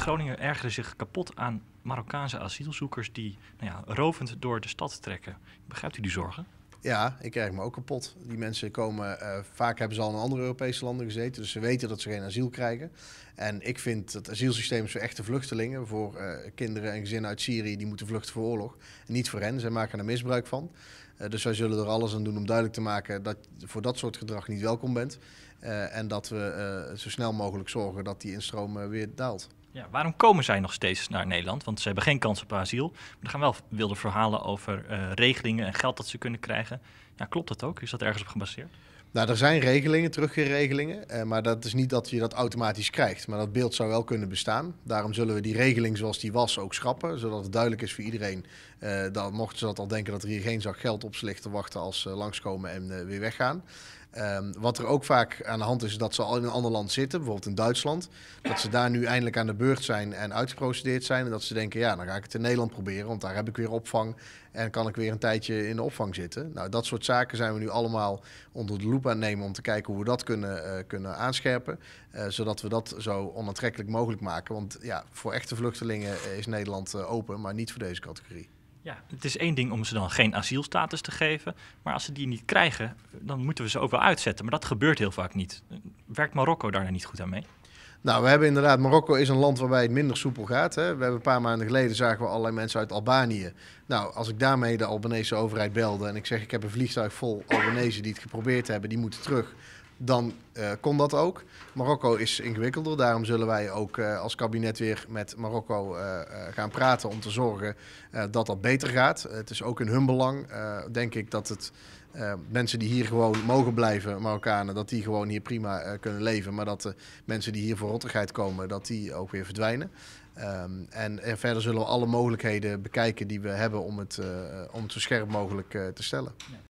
Groningen ergeren zich kapot aan Marokkaanse asielzoekers die nou ja, rovend door de stad trekken. Begrijpt u die zorgen? Ja, ik krijg me ook kapot. Die mensen komen, eh, vaak hebben ze al in andere Europese landen gezeten, dus ze weten dat ze geen asiel krijgen. En ik vind dat asielsysteem voor echte vluchtelingen, voor eh, kinderen en gezinnen uit Syrië die moeten vluchten voor oorlog, en niet voor hen. Zij maken er misbruik van. Eh, dus wij zullen er alles aan doen om duidelijk te maken dat je voor dat soort gedrag niet welkom bent. en dat we zo snel mogelijk zorgen dat die instroom weer daalt. Ja, waarom komen zij nog steeds naar Nederland? Want ze hebben geen kans op asiel. Maar er gaan wel wilde verhalen over eh, regelingen en geld dat ze kunnen krijgen. Ja, klopt dat ook? Is dat ergens op gebaseerd? Nou, er zijn regelingen, terugkeerregelingen. Eh, maar dat is niet dat je dat automatisch krijgt. Maar dat beeld zou wel kunnen bestaan. Daarom zullen we die regeling zoals die was ook schrappen. Zodat het duidelijk is voor iedereen. Eh, dat, mochten ze dat al denken dat er hier geen zak geld op ligt te wachten als ze langskomen en eh, weer weggaan. Ehm, wat er ook vaak aan de hand is, dat ze al in een ander land zitten, bijvoorbeeld in Duitsland. Dat ze daar nu eindelijk aan de beurt zijn en uitgeprocedeerd zijn. En dat ze denken, ja, dan ga ik het in Nederland proberen, want daar heb ik weer opvang. En kan ik weer een tijdje in de opvang zitten. Nou, dat soort zaken zijn we nu allemaal onder de loep aan het nemen om te kijken hoe we dat kunnen, eh, kunnen aanscherpen. Eh, zodat we dat zo onaantrekkelijk mogelijk maken. Want ja, voor echte vluchtelingen eh, is Nederland open, maar niet voor deze categorie. Ja, het is één ding om ze dan geen asielstatus te geven. Maar als ze die niet krijgen, dan moeten we ze ook wel uitzetten. Maar dat gebeurt heel vaak niet. Werkt Marokko daar nou niet goed aan mee? Nou, we hebben inderdaad, Marokko is een land waarbij het minder soepel gaat. Hè. We hebben een paar maanden geleden zagen we allerlei mensen uit Albanië. Nou, als ik daarmee de Albanese overheid belde en ik zeg ik heb een vliegtuig vol Albanese die het geprobeerd hebben, die moeten terug dan eh, kon dat ook. Marokko is ingewikkelder, daarom zullen wij ook eh, als kabinet weer met Marokko eh, gaan praten om te zorgen dat dat beter gaat. Het is ook in hun belang, denk ik, dat het mensen die hier gewoon mogen blijven, Marokkanen, dat die gewoon hier prima kunnen leven. Maar dat de mensen die hier voor rottigheid komen, dat die ook weer verdwijnen. Ehm, en, verder zullen we alle mogelijkheden bekijken die we hebben om het, om het zo scherp mogelijk te stellen.